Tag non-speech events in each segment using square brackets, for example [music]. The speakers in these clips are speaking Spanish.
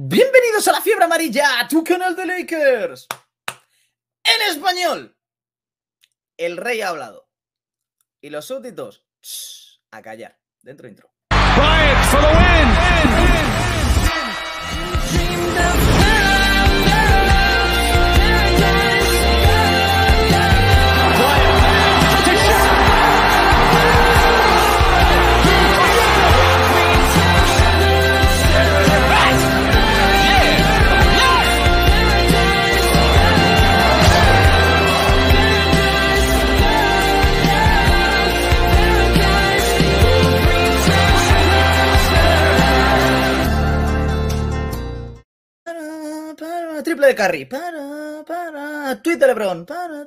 Bienvenidos a la fiebre amarilla, tu canal de Lakers. En español. El rey ha hablado. Y los súbditos, a callar. Dentro intro. de Para, para. Twitter Lebron. Para,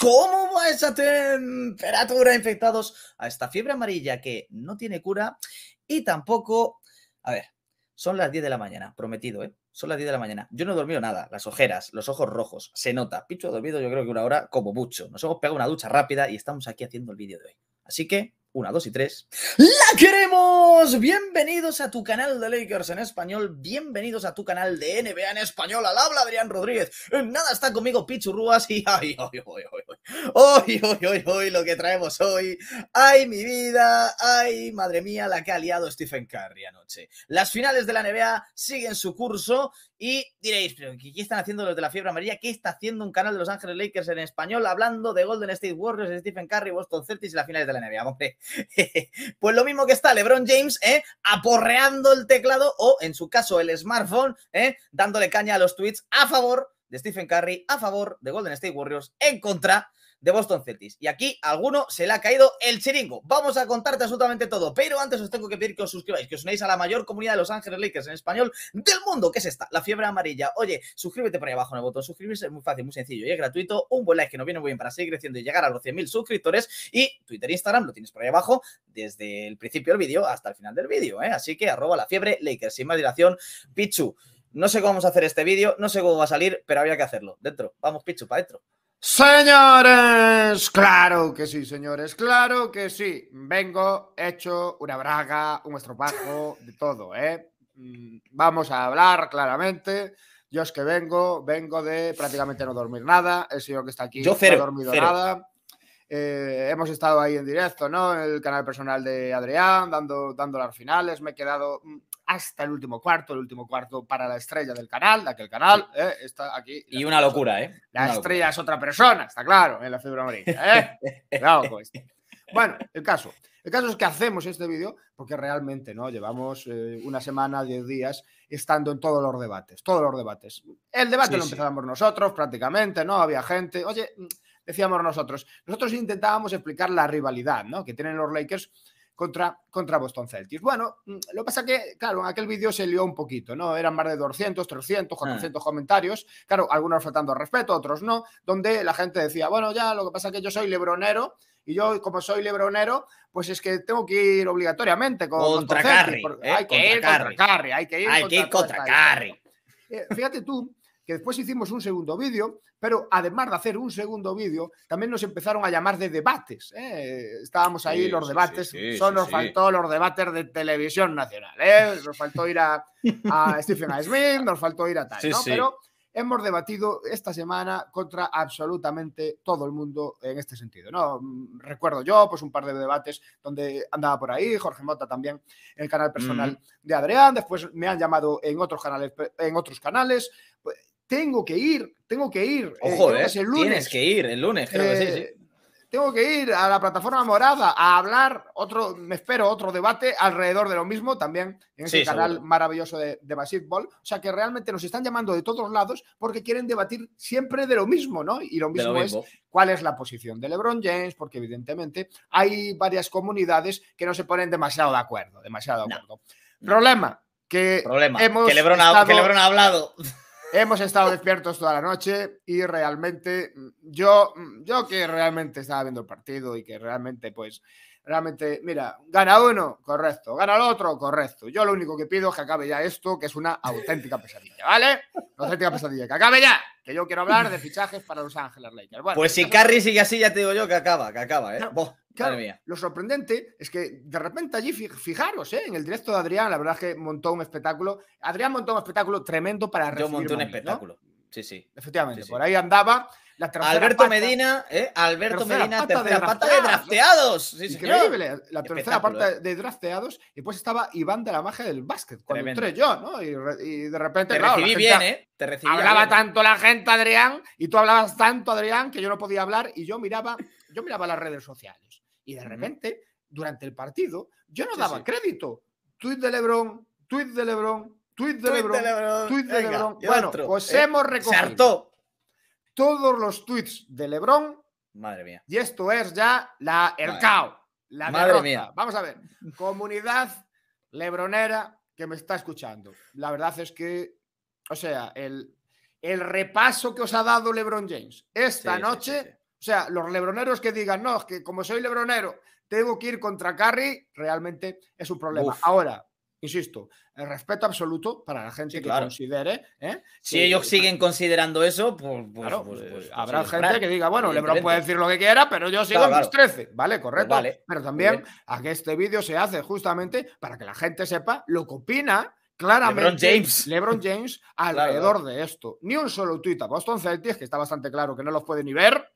¿Cómo va esa temperatura infectados a esta fiebre amarilla que no tiene cura y tampoco. A ver, son las 10 de la mañana, prometido, ¿eh? Son las 10 de la mañana. Yo no he dormido nada. Las ojeras, los ojos rojos, se nota. Picho ha dormido yo creo que una hora como mucho. Nos hemos pegado una ducha rápida y estamos aquí haciendo el vídeo de hoy. Así que 1, 2 y 3. ¡La queremos! Bienvenidos a tu canal de Lakers en español, bienvenidos a tu canal de NBA en español, al habla Adrián Rodríguez. nada está conmigo Pichurrúas y ay, ay, ay, ay, ay, ay, ay, lo que traemos hoy. Ay, mi vida, ay, madre mía, la que ha liado Stephen Curry anoche. Las finales de la NBA siguen su curso y diréis, ¿pero qué están haciendo los de la fiebre amarilla? ¿Qué está haciendo un canal de Los Ángeles Lakers en español hablando de Golden State Warriors, Stephen Curry, Boston Celtics y las finales de la NBA? Hombre, [laughs] pues lo mismo que está LeBron James, ¿eh? Aporreando el teclado o, en su caso, el smartphone, ¿eh? Dándole caña a los tweets a favor de Stephen Curry, a favor de Golden State Warriors, en contra de Boston Celtics. Y aquí a alguno se le ha caído el chiringo. Vamos a contarte absolutamente todo, pero antes os tengo que pedir que os suscribáis, que os unáis a la mayor comunidad de Los Ángeles Lakers en español del mundo, que es esta, la fiebre amarilla. Oye, suscríbete por ahí abajo en el botón suscribirse, es muy fácil, muy sencillo y es gratuito. Un buen like que nos viene muy bien para seguir creciendo y llegar a los 100.000 suscriptores. Y Twitter e Instagram lo tienes por ahí abajo, desde el principio del vídeo hasta el final del vídeo. ¿eh? Así que arroba la fiebre Lakers. Sin más dilación, Pichu. No sé cómo vamos a hacer este vídeo, no sé cómo va a salir, pero había que hacerlo. Dentro, vamos, Pichu, para dentro. Señores, claro que sí, señores, claro que sí. Vengo hecho una braga, un estropajo, de todo, ¿eh? Mm, vamos a hablar claramente. Yo es que vengo, vengo de prácticamente no dormir nada. El señor que está aquí Yo no ha dormido nada. Eh, hemos estado ahí en directo, ¿no? En el canal personal de Adrián, dando, dando las finales. Me he quedado mm, hasta el último cuarto, el último cuarto para la estrella del canal, de aquel canal. ¿eh? Está aquí. Y una locura, ¿eh? La estrella es otra persona, está claro, en la fibra amarilla, ¿eh? [laughs] Bueno, el caso. El caso es que hacemos este vídeo porque realmente, ¿no? Llevamos eh, una semana, diez días estando en todos los debates, todos los debates. El debate lo empezamos nosotros prácticamente, ¿no? Había gente, oye, decíamos nosotros. Nosotros intentábamos explicar la rivalidad ¿no? que tienen los Lakers contra, contra Boston Celtics. Bueno, mm, lo que pasa que, claro, en aquel vídeo se lió un poquito, ¿no? Eran más de 200, 300, 400 comentarios, claro, algunos faltando respeto, otros no, donde la gente decía, bueno, ya, lo que pasa que yo soy lebronero y yo, como soy lebronero, pues es que tengo que ir obligatoriamente con, contra Carry. ¿eh? Hay, que ir contra hay que ir contra eh, Fíjate tú que después hicimos un segundo vídeo, pero además de hacer un segundo vídeo, también nos empezaron a llamar de debates. ¿eh? Estábamos ahí, los debates, solo nos faltó los debates de televisión nacional, ¿eh? nos faltó ir a, [laughs] Stephen nos faltó ir a tal, Pero hemos debatido esta semana contra absolutamente todo el mundo en este sentido. ¿no? Mm, recuerdo yo, pues un par de debates donde andaba por ahí, Jorge Mota también, el canal personal de Adrián, después me han llamado en otros canales, en otros canales. Pues, tengo que ir, tengo que ir. Ojo, oh, eh, el lunes. tienes que ir el lunes, creo que eh, sí, Tengo que ir a la plataforma morada a hablar otro, me espero otro debate alrededor de lo mismo también en ese canal maravilloso de, Massive Ball. O sea que realmente nos están llamando de todos lados porque quieren debatir siempre de lo mismo, ¿no? Y lo mismo, es cuál es la posición de LeBron James, porque evidentemente hay varias comunidades que no se ponen demasiado de acuerdo, demasiado de acuerdo. Problema, que, que que Lebron ha hablado. Hemos estado despiertos toda la noche y realmente mm, yo, mm, yo que realmente estaba viendo el partido y que realmente pues realmente, mira, gana uno, correcto, gana el otro, correcto. Yo lo único que pido es que acabe ya esto, que es una auténtica pesadilla, ¿vale? Una auténtica pesadilla, que acabe ya, que yo quiero hablar de fichajes para Los Ángeles Lakers. pues si Carry sigue así, ya te digo yo que acaba, que acaba, ¿eh? Lo sorprendente es que de repente allí, fijaros, ¿eh? en el directo de Adrián, la verdad es que montó un espectáculo. Adrián montó un espectáculo tremendo para recibir. Yo monté un espectáculo. Sí, sí. Efectivamente, por ahí andaba Alberto Medina, ¿eh? Alberto Medina, pata de de drafteados. Increíble, la tercera parte de drafteados. Y pues estaba Iván de la magia del básquet, con yo, ¿no? Y, de repente, Te recibí bien, ¿eh? Te recibí hablaba tanto la gente, Adrián, y tú hablabas tanto, Adrián, que yo no podía hablar y yo miraba, yo miraba las redes sociales. Y de repente, durante el partido, yo no daba crédito. Tweet de Lebron, tweet de Lebron, tweet de Lebron, tweet de Lebron. bueno, pues ¿eh? hemos todos los tweets de LeBron. Madre mía. Y esto es ya la el la Madre mía. Vamos a ver, comunidad lebronera que me está escuchando. La verdad es que, o sea, el, el repaso que os ha dado LeBron James esta noche, o sea, los lebroneros que digan, no, es que como soy lebronero, tengo que ir contra Curry, realmente es un problema. Ahora, Insisto, el respeto absoluto para la gente que considere. ¿eh? Si ellos siguen considerando eso, pues, pues, habrá gente que diga, bueno, Lebron puede decir lo que quiera, pero yo sigo en los 13, ¿vale? Correcto. pero también a que este vídeo se hace justamente para que la gente sepa lo que opina Claramente, LeBron James, LeBron [laughs] James alrededor de esto. Ni un solo tuit a Boston Celtics, que está bastante claro que no los puede ni ver.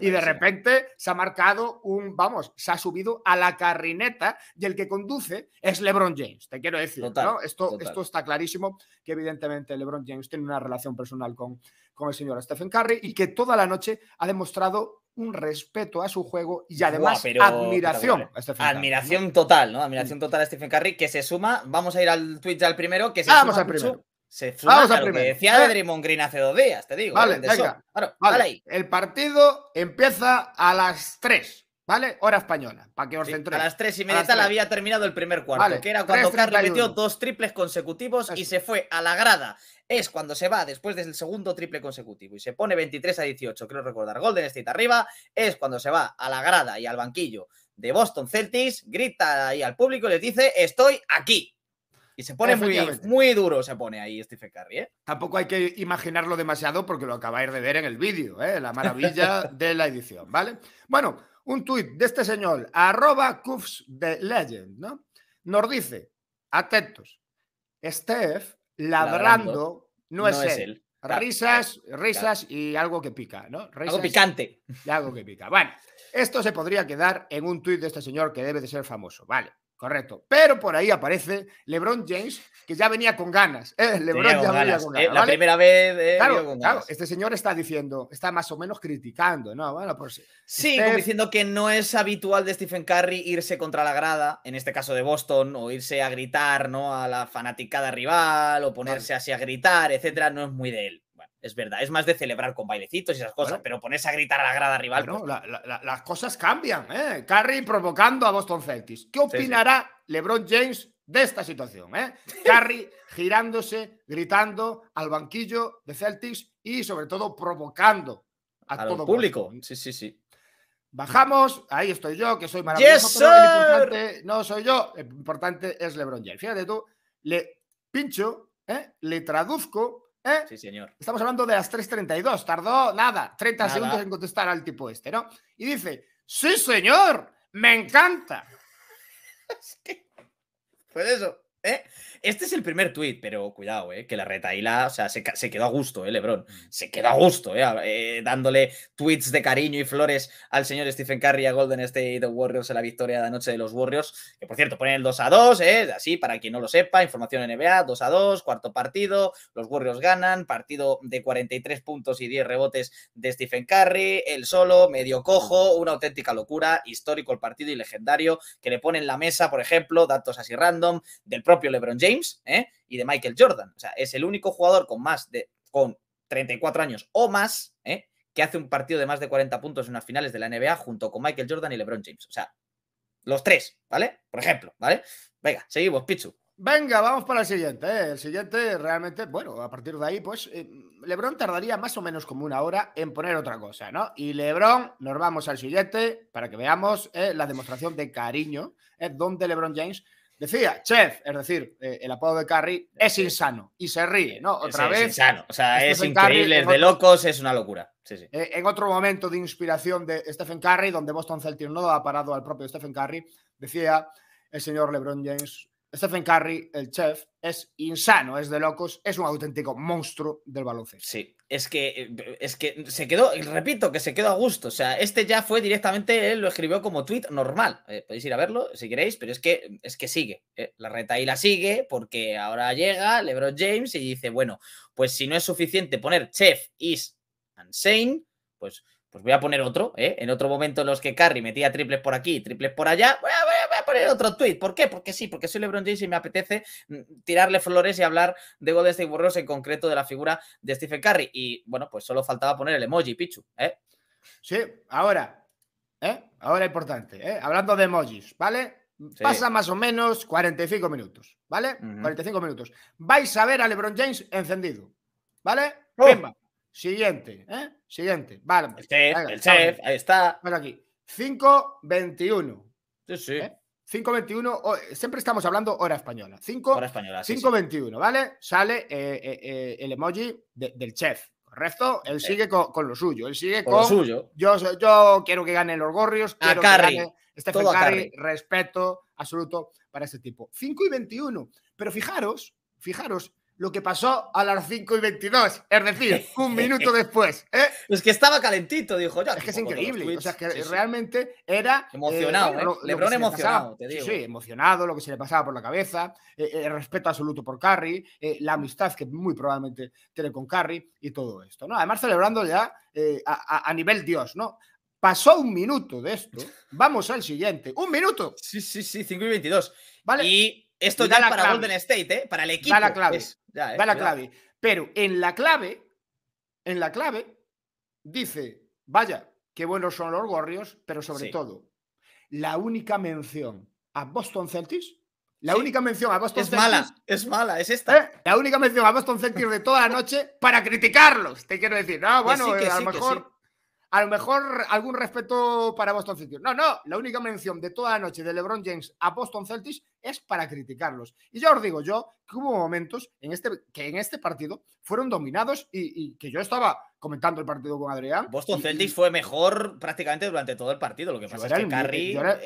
Y de repente se ha marcado un, vamos, se ha subido a la carrineta y el que conduce es LeBron James, te quiero decir. esto, esto está clarísimo, que evidentemente LeBron James tiene una relación personal con, con el señor Stephen Curry y que toda la noche ha demostrado un respeto a su juego y además admiración. admiración total, ¿no? Admiración mm. total a Stephen Curry que se suma. Vamos a ir al Twitch al primero que se Vamos suma al primero. se suma decía de eh. Draymond Green hace dos días, te digo. Vale, ¿eh? vale. El partido empieza a las Tres ¿Vale? Hora española, para que A las tres y media había terminado el primer cuarto, que era cuando Carly metió dos triples consecutivos y se fue a la grada. Es cuando se va después del segundo triple consecutivo y se pone 23 a 18, creo recordar. Golden State arriba, es cuando se va a la grada y al banquillo de Boston Celtics, grita ahí al público y les dice, estoy aquí. Y se pone muy, duro, se pone ahí Stephen Curry. ¿eh? Tampoco hay que imaginarlo demasiado porque lo acabáis de ver en el vídeo, ¿eh? la maravilla [laughs] de la edición, ¿vale? Bueno, un tuit de este señor, arroba de Legend, ¿no? Nos dice, atentos, Steph ladrando, no, es, él. Risas, risas y algo que pica, ¿no? algo picante. Y algo que pica. Bueno, esto se podría quedar en un tuit de este señor que debe de ser famoso, ¿vale? Correcto. Pero por ahí aparece LeBron James, que ya venía con ganas. ¿eh? LeBron ya eh, la primera vez. Eh, claro, claro, este señor está diciendo, está más o menos criticando, ¿no? Bueno, pues, sí, este como diciendo que no es habitual de Stephen Curry irse contra la grada, en este caso de Boston, o irse a gritar, ¿no? A la fanaticada rival, o ponerse así a gritar, etcétera, no es muy de él es verdad. Es más de celebrar con bailecitos y esas cosas, pero ponerse a gritar a la grada rival. Pues las cosas cambian, ¿eh? provocando a Boston Celtics. ¿Qué opinará LeBron James de esta situación, ¿eh? [laughs] girándose, gritando al banquillo de Celtics y sobre todo provocando a, todo público. Sí, sí, sí. Bajamos, ahí estoy yo, que soy maravilloso, no soy yo, Lo importante es LeBron James. Fíjate tú, le pincho, ¿eh? le traduzco ¿Eh? Sí, señor. Estamos hablando de las 3.32. Tardó nada, 30 segundos en contestar al tipo este, ¿no? Y dice, sí, señor, me encanta. [laughs] es Pues eso. ¿Eh? Este es el primer tuit, pero cuidado, ¿eh? que la retaíla, o sea, se, se, quedó a gusto, ¿eh, Lebron. Mm. Se quedó a gusto, ¿eh? eh dándole tweets de cariño y flores al señor Stephen Curry, a Golden State The Warriors en la victoria de la noche de los Warriors, que por cierto ponen el 2 a 2, ¿eh? así para quien no lo sepa, información NBA, 2 a 2, cuarto partido, los Warriors ganan, partido de 43 puntos y 10 rebotes de Stephen Curry, el solo, medio cojo, mm. una auténtica locura, histórico el partido y legendario, que le pone en la mesa, por ejemplo, datos así random, del propio LeBron James ¿eh? y de Michael Jordan. O sea, es el único jugador con más de con 34 años o más ¿eh? que hace un partido de más de 40 puntos en unas finales de la NBA junto con Michael Jordan y LeBron James. O sea, los tres, ¿vale? Por ejemplo, ¿vale? Venga, seguimos, Pichu. Venga, vamos para el siguiente. ¿eh? El siguiente realmente, bueno, a partir de ahí, pues Lebron tardaría más o menos como una hora en poner otra cosa, ¿no? Y Lebron, nos vamos al siguiente para que veamos la demostración de cariño, donde Lebron James Decía, chef, es decir, eh, el apodo de Carrie es insano y se ríe, ¿no? Otra vez. Es insano, o sea, es increíble, es de locos, es una locura. Eh, en otro momento de inspiración de Stephen Curry, donde Boston Celtics no ha parado al propio Stephen Curry, decía el señor LeBron James, Stephen Curry, el chef, es insano, es de locos, es un auténtico monstruo del baloncesto. Sí, es que, eh, es que se quedó, repito, que se quedó a gusto. O sea, este ya fue directamente, él lo escribió como tweet normal. Eh, podéis ir a verlo si queréis, pero es que, es que sigue. Eh, la reta ahí la sigue porque ahora llega LeBron James y dice, bueno, pues si no es suficiente poner chef is insane, pues pues voy a poner otro, ¿eh? En otro momento en los que Carrie metía triples por aquí, triples por allá, voy a, poner otro tweet. ¿Por qué? Porque sí, porque soy LeBron James y me apetece mm, tirarle flores y hablar de Golden State Warriors en concreto de la figura de Stephen Curry. Y bueno, pues solo faltaba poner el emoji, Pichu, ¿eh? Sí, ahora, ¿eh? Ahora importante, ¿eh? Hablando de emojis, ¿vale? Pasa más o menos 45 minutos, ¿vale? 45 minutos. Vais a ver a LeBron James encendido, ¿vale? ¡Pimba! Siguiente, ¿eh? Siguiente. Vale. Pues, el chef, ahí está. Bueno, aquí. 5.21. Sí, sí. 5.21, ¿Eh? siempre estamos hablando hora española. 5, hora española, 5.21, ¿vale? Sale eh, eh, el emoji del chef, ¿correcto? Él sigue con, lo suyo, él sigue con, suyo. Yo, yo quiero que ganen los gorrios, a quiero respeto absoluto para este tipo. 5 y 21, pero fijaros, fijaros lo que pasó a las 5 y 22, es decir, [laughs] un minuto después. ¿eh? Es que estaba calentito, dijo Es que es increíble. O sea, que realmente era. Eh, emocionado, eh, Lebron emocionado, te digo. Sí, emocionado, lo que se le pasaba por la cabeza, el eh, respeto absoluto por Curry, la amistad que muy probablemente tiene con Curry y todo esto. ¿no? Además, celebrando ya a, nivel Dios, ¿no? Pasó un minuto de esto. [laughs] Vamos al siguiente. ¡Un minuto! Sí, sí, sí, 5 y 22. ¿Vale? Y esto ya para Golden State, ¿eh? Para el equipo. Da la clave. Ya, ¿eh? la clave. Pero en la clave, en la clave, dice, vaya, qué buenos son los gorrios, pero sobre todo, la única mención a Boston Celtics, la única mención a Boston es Celtics. Es mala, es mala, es esta. ¿Eh? La única mención a Boston Celtics de toda la noche para criticarlos, te quiero decir. No, bueno, mejor a lo mejor algún respeto para Boston Celtics. No, no, la única mención de toda la noche de LeBron James a Boston Celtics es para criticarlos. Y ya os digo yo que hubo momentos en este, que en este partido fueron dominados y que yo estaba comentando el partido con Adrián. Boston Celtics fue mejor prácticamente durante todo el partido. Lo que pasa es que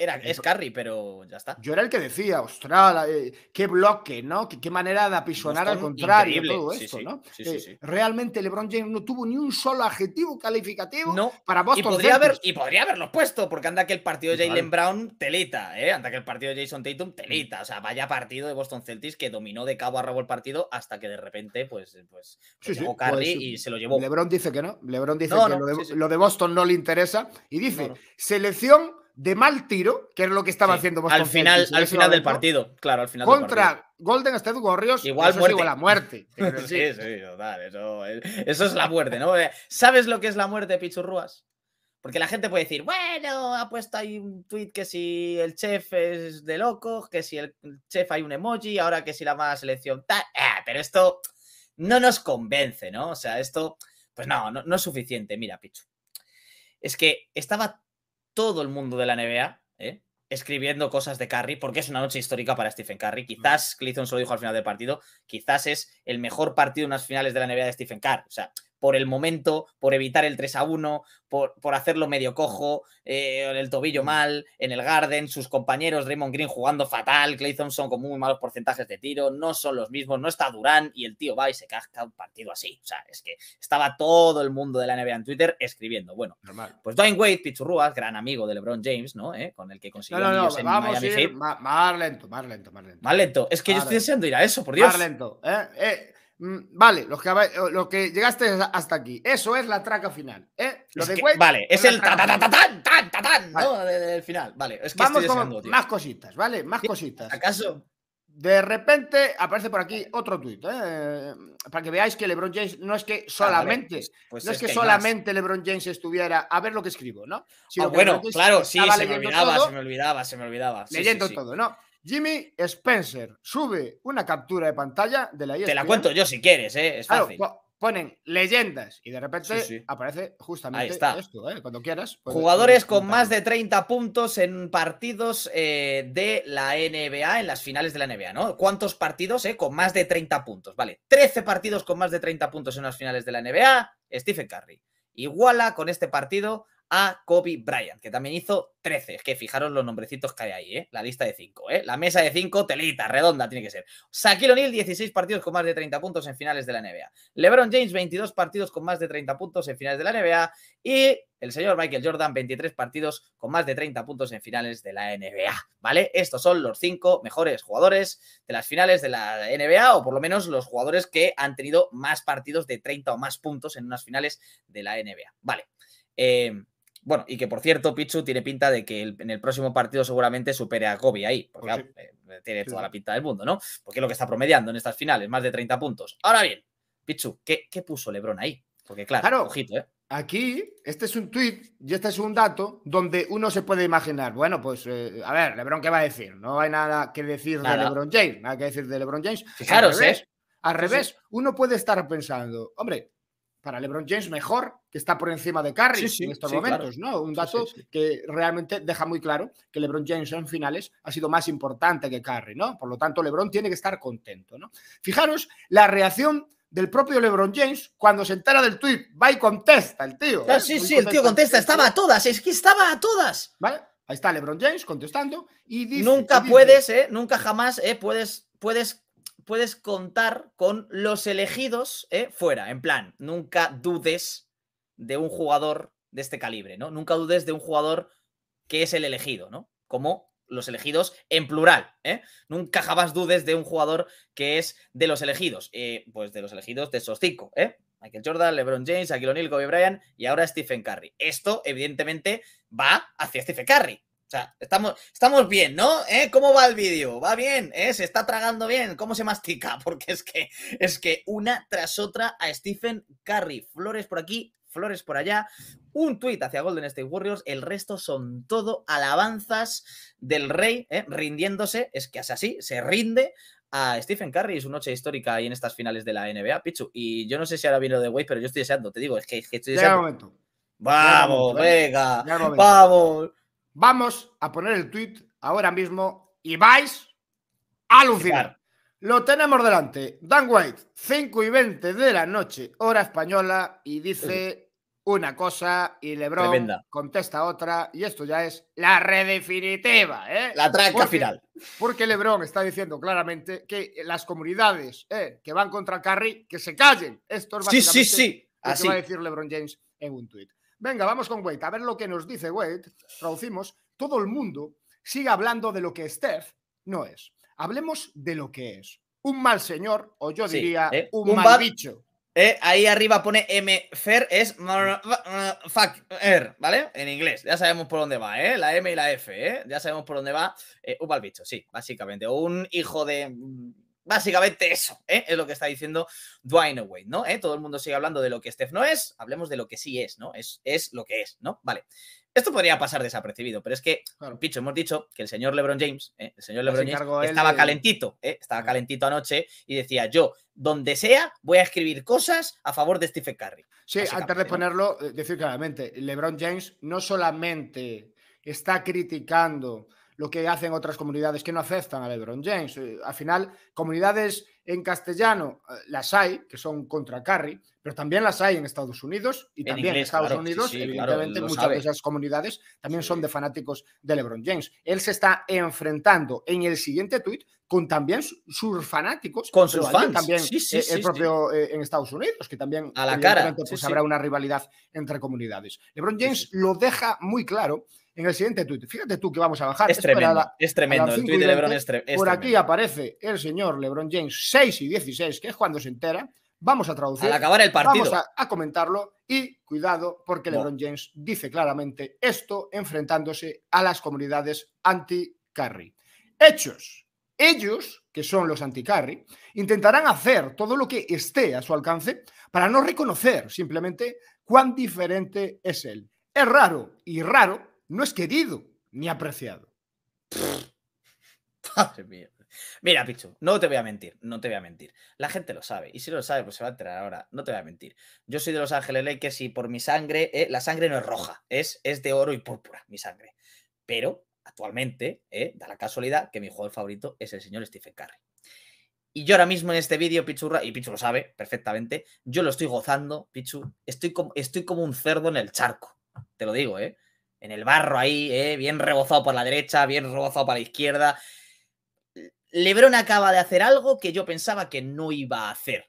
era, es Curry, pero ya está. Yo era el que decía, ostras, eh, qué bloque, ¿no? Qué, manera de apisonar al contrario, y todo esto, ¿no? Eh, realmente LeBron James no tuvo ni un solo adjetivo calificativo no. para Boston y podría Haber, y podría haberlo puesto, porque anda que el partido de Jalen Brown telita, ¿eh? Anda que el partido de Jason Tatum telita. Mm. O sea, vaya partido de Boston Celtics que dominó de cabo a rabo el partido hasta que de repente, pues, pues, pues Curry pues, y se lo llevó. LeBron dice que no. Lebron dice que lo, de, Boston no le interesa. Y dice, selección de mal tiro, que es lo que estaba haciendo Boston. ¿eh? Al final, al final del partido, claro, al final Contra Golden State Gorrios igual eso muerte. Es muerte. [laughs] sí, sí, total, eso, es la muerte, ¿no? Eh, ¿Sabes lo que es la muerte, pichurruas? Porque la gente puede decir, bueno, ha puesto ahí un tweet que si el chef es de loco, que si el chef hay un emoji, ahora que si la mala selección ah, pero esto no nos convence, ¿no? O sea, esto pues no, no, es suficiente. Mira, Pichu. Es que estaba todo el mundo de la NBA, ¿eh? escribiendo cosas de Curry, porque es una noche histórica para Stephen Curry. Quizás, Clayton se lo dijo al final del partido, quizás es el mejor partido en unas finales de la NBA de Stephen Curry. O sea, por el momento, por evitar el 3 a 1, por, por hacerlo medio cojo, eh, el tobillo mm. mal, en el Garden, sus compañeros, Raymond Green jugando fatal, Clay Thompson con muy malos porcentajes de tiro, no son los mismos, no está Durán y el tío va y se casca un partido así. O sea, es que estaba todo el mundo de la NBA en Twitter escribiendo. Bueno, Normal. pues Dwayne Wade, Pichurruas, gran amigo de LeBron James, ¿no? Eh, con el que consiguió no, no, no, vamos más, lento, más lento, más lento. Más lento. Es que yo estoy deseando ir a eso, por Dios. Más lento. ¿eh? eh Mm, vale, los que, lo que llegaste hasta aquí. Eso es la traca final. ¿eh? vale, es, el ta ta ta tan tan tan ¿no? del, final. Vale, es que Vamos con más cositas, ¿vale? Más cositas. ¿Acaso? De repente aparece por aquí otro tuit, ¿eh? para que veáis que LeBron James no es que ah, solamente, pues, pues no es, que, solamente LeBron James estuviera a ver lo que escribo, ¿no? bueno, claro, sí, se me, olvidaba, se me olvidaba, se me olvidaba, leyendo todo, ¿no? Jimmy Spencer sube una captura de pantalla de la ESPN. Te la e cuento yo si quieres, ¿eh? es fácil. ponen leyendas y de repente aparece justamente Ahí está. esto, ¿eh? cuando quieras. Jugadores con más de 30 puntos en partidos eh, de la NBA, en las finales de la NBA, ¿no? ¿Cuántos partidos eh? con más de 30 puntos? Vale, 13 partidos con más de 30 puntos en las finales de la NBA, Stephen Curry. Iguala con este partido a Kobe Bryant, que también hizo 13. que fijaros los nombrecitos que hay ahí, ¿eh? La lista de 5, ¿eh? La mesa de 5, telita, redonda tiene que ser. Shaquille O'Neal, 16 partidos con más de 30 puntos en finales de la NBA. LeBron James, 22 partidos con más de 30 puntos en finales de la NBA. Y el señor Michael Jordan, 23 partidos con más de 30 puntos en finales de la NBA, ¿vale? Estos son los 5 mejores jugadores de las finales de la NBA, o por lo menos los jugadores que han tenido más partidos de 30 o más puntos en unas finales de la NBA, ¿vale? Eh, bueno, y que por cierto, Pichu tiene pinta de que en el próximo partido seguramente supere a Kobe ahí, porque pues eh, eh, tiene toda la pinta del mundo, ¿no? Porque es lo que está promediando en estas finales, más de 30 puntos. Ahora bien, Pichu, ¿qué, puso Lebron ahí? Porque claro, ojito, ¿eh? Aquí, este es un tweet y este es un dato donde uno se puede imaginar, bueno, pues eh, a ver, LeBron, ¿qué va a decir? No hay nada que decir de LeBron James, nada que decir de LeBron James. Claro, al Al revés, uno puede estar pensando, hombre, para LeBron James mejor, que está por encima de Curry en estos momentos, ¿no? Un dato que realmente deja muy claro que LeBron James en finales ha sido más importante que Curry, ¿no? Por lo tanto, LeBron tiene que estar contento, ¿no? Fijaros la reacción del propio LeBron James cuando se entera del tweet, va y contesta el tío. ¿eh? Sí, sí, el tío contesta, estaba a todas, es que estaba a todas. ¿Vale? Ahí está LeBron James contestando y dice... Nunca puedes, ¿eh? Nunca jamás, ¿eh? Puedes, puedes puedes contar con los elegidos ¿eh? fuera. En plan, nunca dudes de un jugador de este calibre, ¿no? Nunca dudes de un jugador que es el elegido, ¿no? Como los elegidos en plural, ¿eh? Nunca jamás dudes de un jugador que es de los elegidos. Eh, pues de los elegidos de esos cinco, ¿eh? Michael Jordan, LeBron James, Aquilonil, O'Neal, Kobe Bryant y ahora Stephen Curry. Esto, evidentemente, va hacia Stephen Curry. O sea, estamos, estamos bien, ¿no? ¿Eh? ¿Cómo va el vídeo? ¿Va bien? ¿Eh? ¿Se está tragando bien? ¿Cómo se mastica? [laughs] Porque es que, es que una tras otra a Stephen Curry. Flores por aquí, flores por allá. Un tuit hacia Golden State Warriors. El resto son todo alabanzas del rey, ¿eh? rindiéndose. Es que es así, se rinde a Stephen Curry Es una noche histórica ahí en estas finales de la NBA, Pichu. Y yo no sé si ahora viene lo de Wade, pero yo estoy deseando, te digo, es que, estoy deseando. Vamos, venga, vamos. Vamos a poner el tweet ahora mismo y vais a alucinar. Lo tenemos delante. Dan White, 5 y 20 de la noche, hora española, y dice una cosa y LeBron contesta otra. Y esto ya es la redefinitiva. ¿eh? La tranca final. Porque LeBron está diciendo claramente que las comunidades ¿eh? que van contra Curry, que se callen. Esto es sí, sí, sí. Lo que va a decir LeBron James en un tuit. Venga, vamos con Wade. A ver lo que nos dice Wade. Traducimos. Todo el mundo sigue hablando de lo que Steph no es. Hablemos de lo que es. Un mal señor, o yo diría eh, un, mal bicho. Eh, ahí arriba pone M. Fer es fucker, ¿vale? En inglés. Ya sabemos por dónde va, ¿eh? La M y la F, ¿eh? Ya sabemos por dónde va. Eh, un mal bicho, sí, básicamente. un hijo de Básicamente eso ¿eh? es lo que está diciendo Dwayne Wade, ¿no? ¿Eh? Todo el mundo sigue hablando de lo que Steph no es, hablemos de lo que sí es, ¿no? Es, es lo que es, ¿no? Vale. Esto podría pasar desapercibido, pero es que, Picho, hemos dicho que el señor LeBron James, ¿eh? el señor LeBron James estaba calentito, estaba mm. calentito anoche y decía, yo, donde sea, voy a escribir cosas a favor de Stephen Curry. Sí, antes de ponerlo, decir claramente, LeBron James no solamente está criticando lo que hacen otras comunidades que no aceptan a LeBron James. Eh, al final, comunidades en castellano eh, las hay, que son contra Carrie, pero también las hay en Estados Unidos y también en Estados Unidos, evidentemente, muchas de esas comunidades también son de fanáticos de LeBron James. Él se está enfrentando en el siguiente tuit con también sus fanáticos, con sus fans, también eh, el propio en Estados Unidos, que también a la cara pues, habrá una rivalidad entre comunidades. LeBron James lo deja muy claro en el siguiente tuit. Fíjate tú que vamos a bajar. Es tremendo, es tremendo. El tuit de LeBron Por aquí aparece el señor LeBron James 6 y 16, que es cuando se entera. Vamos a traducir. Al acabar el partido. Vamos a, comentarlo y cuidado porque LeBron James dice claramente esto enfrentándose a las comunidades anti-carry. Hechos. Ellos, que son los anti-carry, intentarán hacer todo lo que esté a su alcance para no reconocer simplemente cuán diferente es él. Es raro y raro no es querido ni apreciado. [laughs] Madre mía. Mira, Pichu, no te voy a mentir, no te voy a mentir. La gente lo sabe, y si lo sabe, pues se va a enterar ahora, no te voy a mentir. Yo soy de Los Ángeles Lakers y por mi sangre, eh, la sangre no es roja, es, es de oro y púrpura, mi sangre. Pero actualmente, eh, da la casualidad que mi jugador favorito es el señor Stephen Curry. Y yo ahora mismo en este vídeo, Pichurra, y Pichu lo sabe perfectamente, yo lo estoy gozando, Pichu, estoy como, estoy como un cerdo en el charco, te lo digo, ¿eh? en el barro ahí, eh, bien rebozado por la derecha, bien rebozado para la izquierda. Lebron acaba de hacer algo que yo pensaba que no iba a hacer.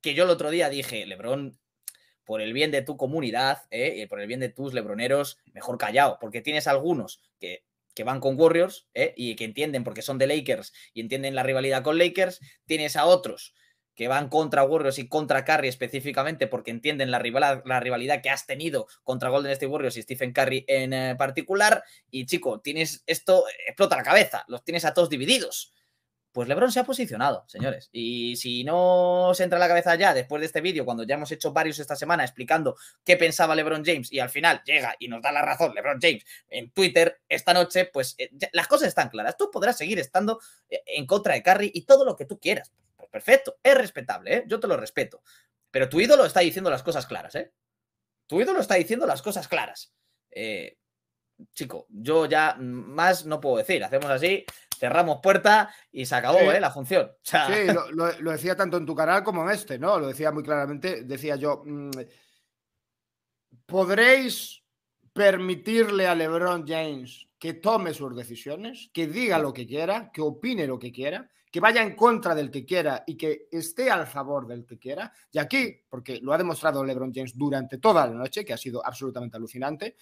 Que yo el otro día dije, Lebron, por el bien de tu comunidad eh, y por el bien de tus lebroneros, mejor callado, porque tienes algunos que, van con Warriors eh, y que entienden porque son de Lakers y entienden la rivalidad con Lakers, tienes a otros que van contra Warriors y contra Curry específicamente porque entienden la rivalidad, la rivalidad que has tenido contra Golden State Warriors y Stephen Curry en eh, particular. Y chico, tienes esto, explota la cabeza, los tienes a todos divididos. Pues LeBron se ha posicionado, señores. Y si no se entra en la cabeza ya, después de este vídeo, cuando ya hemos hecho varios esta semana explicando qué pensaba LeBron James y al final llega y nos da la razón LeBron James en Twitter esta noche, pues eh, las cosas están claras. Tú podrás seguir estando eh, en contra de Curry y todo lo que tú quieras. Pues perfecto, es respetable, ¿eh? yo te lo respeto. Pero tu ídolo está diciendo las cosas claras, ¿eh? Tu ídolo está diciendo las cosas claras. Eh, chico, yo ya más no puedo decir. Hacemos así cerramos puerta y se acabó ¿eh? la función. Sí, [laughs] lo, lo, decía tanto en tu canal como en este, ¿no? Lo decía muy claramente, decía yo, mm, ¿podréis permitirle a LeBron James que tome sus decisiones, que diga lo que quiera, que opine lo que quiera, que vaya en contra del que quiera y que esté al favor del que quiera. Y aquí, porque lo ha demostrado LeBron James durante toda la noche, que ha sido absolutamente alucinante,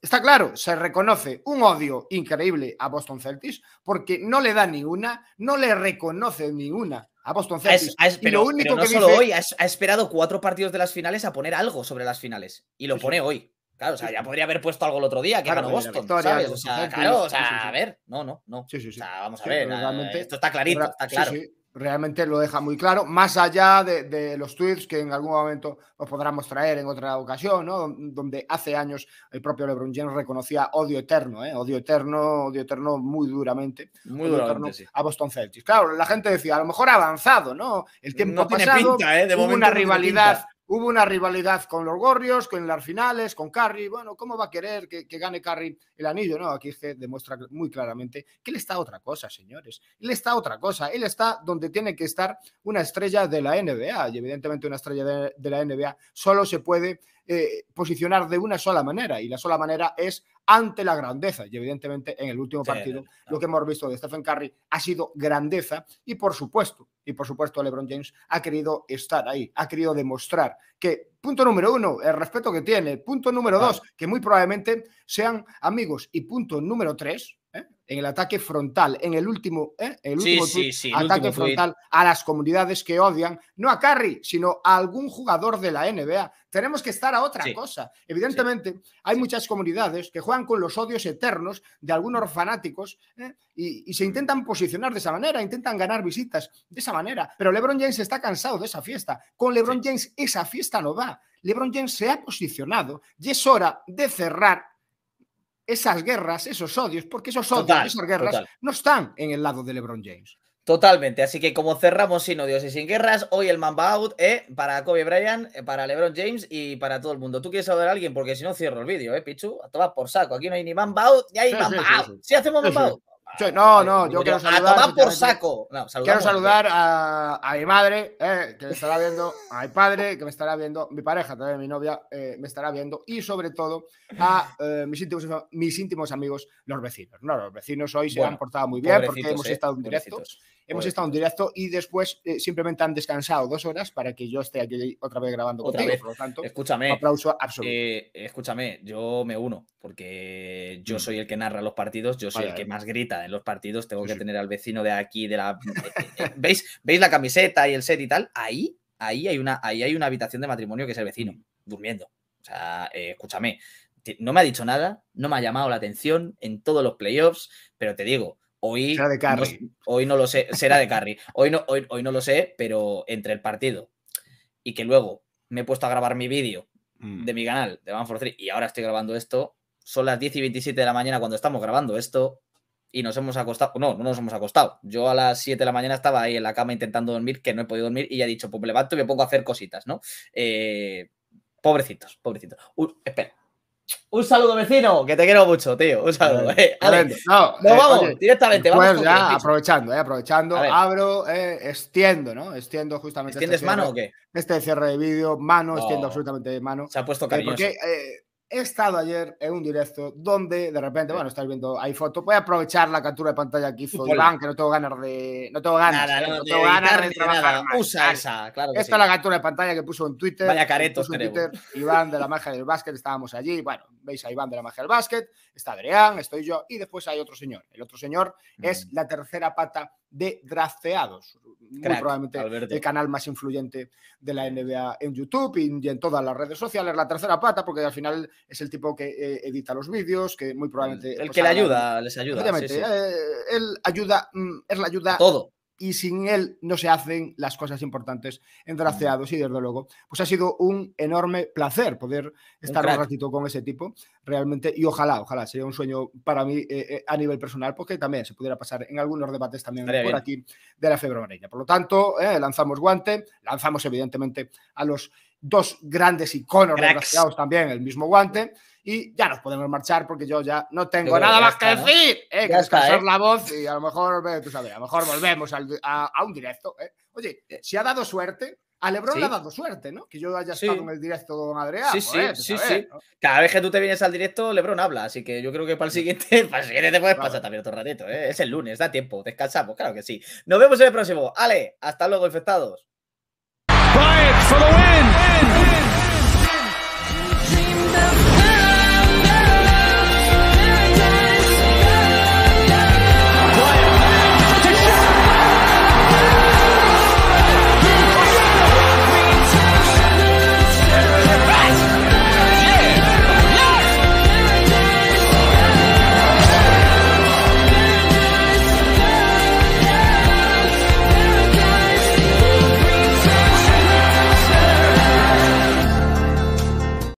Está claro, se reconoce un odio increíble a Boston Celtics porque no le da ninguna, no le reconoce ninguna a Boston Celtics. único que solo hoy, ha, esperado cuatro partidos de las finales a poner algo sobre las finales y lo pone hoy. Claro, o sea, ya podría haber puesto algo el otro día que claro, Boston, O sea, a ver, no, no, no. Sí, vamos a ver, eh, esto está clarito, está claro realmente lo deja muy claro, más allá de, los tweets que en algún momento os podremos traer en otra ocasión, ¿no? donde hace años el propio LeBron James reconocía odio eterno, ¿eh? odio eterno, odio eterno muy duramente, muy duramente a Boston Celtics. Claro, la gente decía, a lo mejor ha avanzado, ¿no? El tiempo ¿eh? no tiene pinta, de una rivalidad Hubo una rivalidad con los Gorrios, con las finales, con Carry. Bueno, ¿cómo va a querer que, gane Carry el anillo? No, aquí se demuestra muy claramente que él está otra cosa, señores. Él está otra cosa. Él está donde tiene que estar una estrella de la NBA. Y evidentemente una estrella de, la NBA solo se puede eh, posicionar de una sola manera. Y la sola manera es ante la grandeza. Y evidentemente en el último partido lo que hemos visto de Stephen Curry ha sido grandeza. Y por supuesto, y por supuesto LeBron James ha querido estar ahí, ha querido demostrar que, punto número uno, el respeto que tiene, punto número dos, que muy probablemente sean amigos y punto número tres, ¿eh? en el ataque frontal, en el último, ¿eh? el último ataque frontal a las comunidades que odian, no a Curry, sino a algún jugador de la NBA. Tenemos que estar a otra cosa. Evidentemente, hay muchas comunidades que juegan con los odios eternos de algunos fanáticos ¿eh? y, y, se intentan posicionar de esa manera, intentan ganar visitas de esa manera. Pero LeBron James está cansado de esa fiesta. Con LeBron James esa fiesta no va. LeBron James se ha posicionado y es hora de cerrar esas guerras, esos odios, porque esos odios, esas guerras no están en el lado de LeBron James. Totalmente, así que como cerramos sin odios y sin guerras, hoy el Mamba Out eh, para Kobe Bryant, eh, para LeBron James y para todo el mundo. ¿Tú quieres saludar a alguien? Porque si no cierro el vídeo, ¿eh, Pichu? A tomar por saco, aquí no hay ni Mamba Out ni hay sí, Mamba hacemos Mamba no, no, yo quiero saludar. A quiero saludar a, mi madre, eh, que me estará viendo, a mi padre, que me estará viendo, mi pareja también, mi novia, eh, me estará viendo, y sobre todo a eh, mis, íntimos, amigos, los vecinos. No, los vecinos hoy se han portado muy bien porque hemos estado en directo. Hemos estado en directo y después simplemente han descansado dos horas para que yo esté aquí otra vez grabando otra contigo. Vez. Por lo tanto, escúchame, aplauso absoluto. escúchame, yo me uno porque yo mm. soy el que narra los partidos, yo soy el que más grita los partidos tengo que tener al vecino de aquí, de la. Eh, eh, ¿Veis, ¿Veis la camiseta y el set y tal? Ahí, ahí hay una, ahí hay una habitación de matrimonio que es el vecino, durmiendo. O sea, eh, escúchame, no me ha dicho nada, no me ha llamado la atención en todos los playoffs, pero te digo, hoy. Será de carry. hoy no lo sé, será de carry. Hoy no, hoy, no lo sé, pero entre el partido y que luego me he puesto a grabar mi vídeo mm. de mi canal de Van for y ahora estoy grabando esto, son las 10 y 27 de la mañana cuando estamos grabando esto y nos hemos acostado. No, no nos hemos acostado. Yo a las 7 de la mañana estaba ahí en la cama intentando dormir, que no he podido dormir, y ya he dicho, pues me levanto y me pongo a hacer cositas, ¿no? Eh, pobrecitos, pobrecitos. espera. Un saludo, vecino, que te quiero mucho, tío. Un saludo. Eh, no, nos eh, vamos directamente. Pues ya, aprovechando, eh, aprovechando, abro, eh, extiendo, ¿no? Extiendo justamente. Este ¿Extiendes mano o qué? Este cierre de vídeo, mano, extiendo oh. absolutamente mano. Se ha puesto cariñoso he estado ayer en un directo donde de repente, bueno, estáis viendo, hay fotos. Voy a aprovechar la captura de pantalla que hizo Iván, que no tengo ganas de. No tengo ganas. Nada, no, tengo ganas de trabajar. Más. Usa esa, claro. Esta es la captura de pantalla que puso en Twitter. Vaya caretos, en Twitter, Iván de la Magia del Básquet, estábamos allí. Bueno, veis a Iván de la Magia del Básquet, está Adrián, estoy yo y después hay otro señor. El otro señor es la tercera pata de Drafteados, muy probablemente el canal más influyente de la NBA en YouTube y en todas las redes sociales, la tercera pata, porque al final es el tipo que eh, edita los vídeos, que muy probablemente... El, pues que le ayuda, les ayuda. Sí, eh, él ayuda, mm, es la ayuda... todo y sin él no se hacen las cosas importantes en y desde luego, pues ha sido un enorme placer poder estar un, ratito con ese tipo, realmente, y ojalá, ojalá, sería un sueño para mí eh, eh, a nivel personal, porque también se pudiera pasar en algunos debates también por aquí de la febrera Por lo tanto, eh, lanzamos guante, lanzamos evidentemente a los dos grandes iconos desgraciados también, el mismo guante. Y ya nos podemos marchar porque yo ya no tengo nada más que decir. la voz y a lo mejor, tú sabes, a lo mejor volvemos a, un directo. ¿eh? Oye, eh. si ha dado suerte, a Lebron le ha dado suerte, ¿no? Que yo haya estado en el directo don Sí, pues, sí, eh, sí, sí. Cada vez que tú te vienes al directo, Lebron habla. Así que yo creo que para el mm. siguiente, [laughs] para el siguiente te puedes pasar también otro ratito. Es el lunes, da tiempo, descansamos, claro que sí. Nos vemos en el próximo. Ale, hasta luego, infectados. Bye, for win.